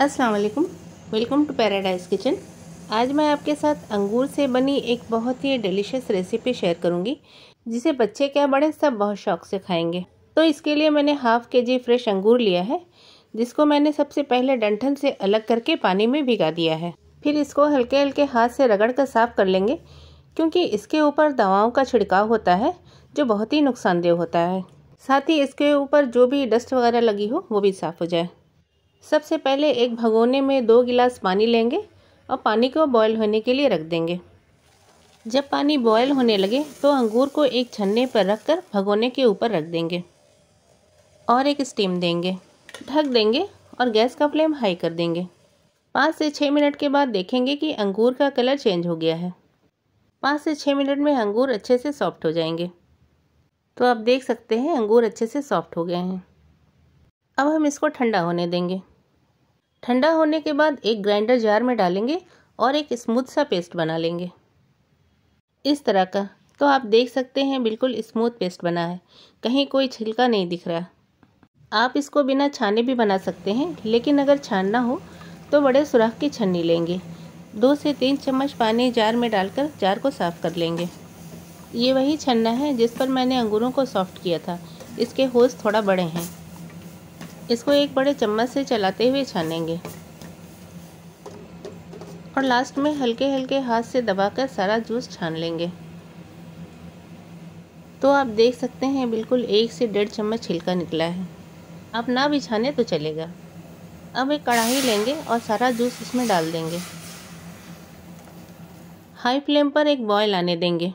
अस्सलाम वालेकुम welcome to paradise kitchen आज मैं आपके साथ अंगूर से बनी एक बहुत ही डिलीशियस रेसिपी शेयर करूंगी जिसे बच्चे क्या बड़े सब बहुत शौक से खाएंगे तो इसके लिए मैंने हाफ़ के जी फ्रेश अंगूर लिया है जिसको मैंने सबसे पहले डंठल से अलग करके पानी में भिगा दिया है फिर इसको हल्के हल्के हाथ से रगड़ कर साफ कर लेंगे क्योंकि इसके ऊपर दवाओं का छिड़काव होता है जो बहुत ही नुकसानदेह होता है साथ ही इसके ऊपर जो भी डस्ट वगैरह लगी हो वो भी साफ़ हो जाए सबसे पहले एक भगोने में दो गिलास पानी लेंगे और पानी को बॉयल होने के लिए रख देंगे जब पानी बॉयल होने लगे तो अंगूर को एक छन्ने पर रखकर भगोने के ऊपर रख देंगे और एक स्टीम देंगे ढक देंगे और गैस का फ्लेम हाई कर देंगे पाँच से छः मिनट के बाद देखेंगे कि अंगूर का कलर चेंज हो गया है पाँच से छः मिनट में अंगूर अच्छे से सॉफ्ट हो जाएंगे तो आप देख सकते हैं अंगूर अच्छे से सॉफ्ट हो गए हैं अब हम इसको ठंडा होने देंगे ठंडा होने के बाद एक ग्राइंडर जार में डालेंगे और एक स्मूथ सा पेस्ट बना लेंगे इस तरह का तो आप देख सकते हैं बिल्कुल स्मूथ पेस्ट बना है कहीं कोई छिलका नहीं दिख रहा आप इसको बिना छाने भी बना सकते हैं लेकिन अगर छानना हो तो बड़े सुराख की छन्नी लेंगे दो से तीन चम्मच पानी जार में डालकर जार को साफ़ कर लेंगे ये वही छन्ना है जिस पर मैंने अंगूरों को सॉफ्ट किया था इसके होस थोड़ा बड़े हैं इसको एक बड़े चम्मच से चलाते हुए छानेंगे और लास्ट में हल्के हल्के हाथ से दबाकर सारा जूस छान लेंगे तो आप देख सकते हैं बिल्कुल एक से डेढ़ चम्मच छिलका निकला है आप ना भी छाने तो चलेगा अब एक कढ़ाई लेंगे और सारा जूस इसमें डाल देंगे हाई फ्लेम पर एक बॉयल आने देंगे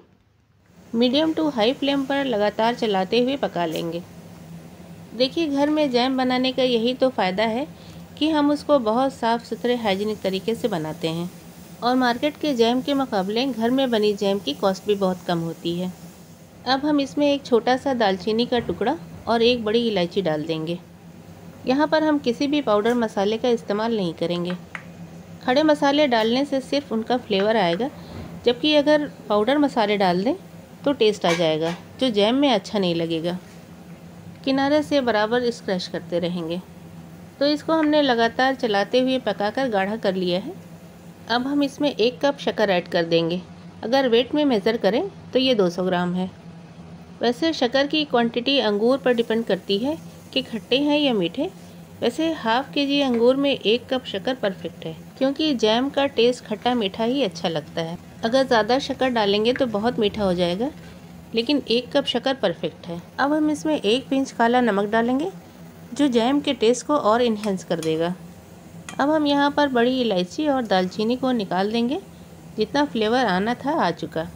मीडियम टू हाई फ्लेम पर लगातार चलाते हुए पका लेंगे देखिए घर में जैम बनाने का यही तो फ़ायदा है कि हम उसको बहुत साफ़ सुथरे हाइजीनिक तरीके से बनाते हैं और मार्केट के जैम के मुकाबले घर में बनी जैम की कॉस्ट भी बहुत कम होती है अब हम इसमें एक छोटा सा दालचीनी का टुकड़ा और एक बड़ी इलायची डाल देंगे यहाँ पर हम किसी भी पाउडर मसाले का इस्तेमाल नहीं करेंगे खड़े मसाले डालने से सिर्फ उनका फ्लेवर आएगा जबकि अगर पाउडर मसाले डाल दें तो टेस्ट आ जाएगा जो जैम में अच्छा नहीं लगेगा किनारे से बराबर स्क्रैच करते रहेंगे तो इसको हमने लगातार चलाते हुए पकाकर गाढ़ा कर लिया है अब हम इसमें एक कप शक्कर ऐड कर देंगे अगर वेट में मेज़र करें तो ये 200 ग्राम है वैसे शक्कर की क्वांटिटी अंगूर पर डिपेंड करती है कि खट्टे हैं या मीठे वैसे हाफ के जी अंगूर में एक कप शक्कर परफेक्ट है क्योंकि जैम का टेस्ट खट्टा मीठा ही अच्छा लगता है अगर ज़्यादा शक्कर डालेंगे तो बहुत मीठा हो जाएगा लेकिन एक कप शक्कर परफेक्ट है अब हम इसमें एक पिंच काला नमक डालेंगे जो जैम के टेस्ट को और इन्हेंस कर देगा अब हम यहाँ पर बड़ी इलायची और दालचीनी को निकाल देंगे जितना फ्लेवर आना था आ चुका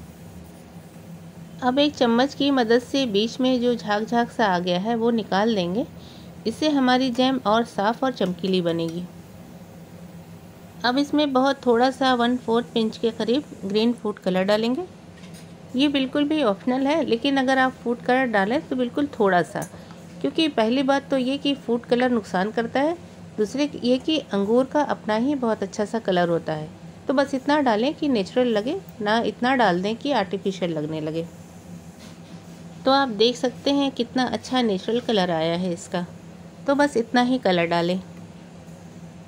अब एक चम्मच की मदद से बीच में जो झाग झाग सा आ गया है वो निकाल देंगे इससे हमारी जैम और साफ़ और चमकीली बनेगी अब इसमें बहुत थोड़ा सा वन फोर्थ पिंच के करीब ग्रीन फूड कलर डालेंगे ये बिल्कुल भी ऑप्शनल है लेकिन अगर आप फूड कलर डालें तो बिल्कुल थोड़ा सा क्योंकि पहली बात तो ये कि फूड कलर नुकसान करता है दूसरे ये कि अंगूर का अपना ही बहुत अच्छा सा कलर होता है तो बस इतना डालें कि नेचुरल लगे ना इतना डाल दें कि आर्टिफिशियल लगने लगे तो आप देख सकते हैं कितना अच्छा नेचुरल कलर आया है इसका तो बस इतना ही कलर डालें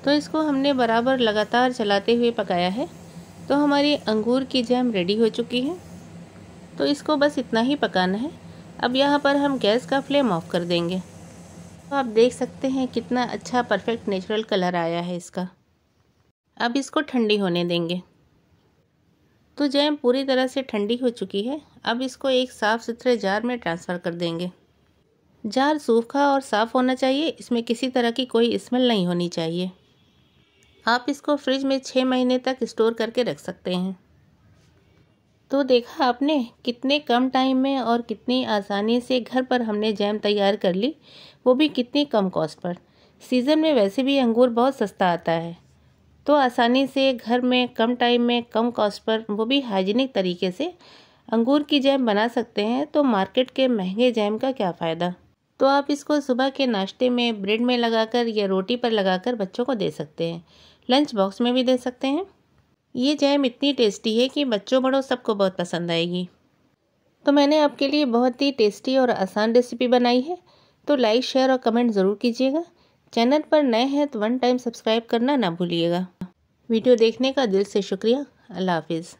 तो इसको हमने बराबर लगातार चलाते हुए पकाया है तो हमारी अंगूर की जैम रेडी हो चुकी है तो इसको बस इतना ही पकाना है अब यहाँ पर हम गैस का फ्लेम ऑफ कर देंगे तो आप देख सकते हैं कितना अच्छा परफेक्ट नेचुरल कलर आया है इसका अब इसको ठंडी होने देंगे तो जैम पूरी तरह से ठंडी हो चुकी है अब इसको एक साफ़ सुथरे जार में ट्रांसफ़र कर देंगे जार सूखा और साफ़ होना चाहिए इसमें किसी तरह की कोई स्मेल नहीं होनी चाहिए आप इसको फ्रिज में छः महीने तक स्टोर करके रख सकते हैं तो देखा आपने कितने कम टाइम में और कितनी आसानी से घर पर हमने जैम तैयार कर ली वो भी कितनी कम कॉस्ट पर सीज़न में वैसे भी अंगूर बहुत सस्ता आता है तो आसानी से घर में कम टाइम में कम कॉस्ट पर वो भी हाइजीनिक तरीके से अंगूर की जैम बना सकते हैं तो मार्केट के महंगे जैम का क्या फ़ायदा तो आप इसको सुबह के नाश्ते में ब्रेड में लगाकर या रोटी पर लगाकर बच्चों को दे सकते हैं लंच बॉक्स में भी दे सकते हैं ये जैम इतनी टेस्टी है कि बच्चों बड़ों सबको बहुत पसंद आएगी तो मैंने आपके लिए बहुत ही टेस्टी और आसान रेसिपी बनाई है तो लाइक शेयर और कमेंट ज़रूर कीजिएगा चैनल पर नए हैं तो वन टाइम सब्सक्राइब करना ना भूलिएगा वीडियो देखने का दिल से शुक्रिया अल्लाह हाफिज़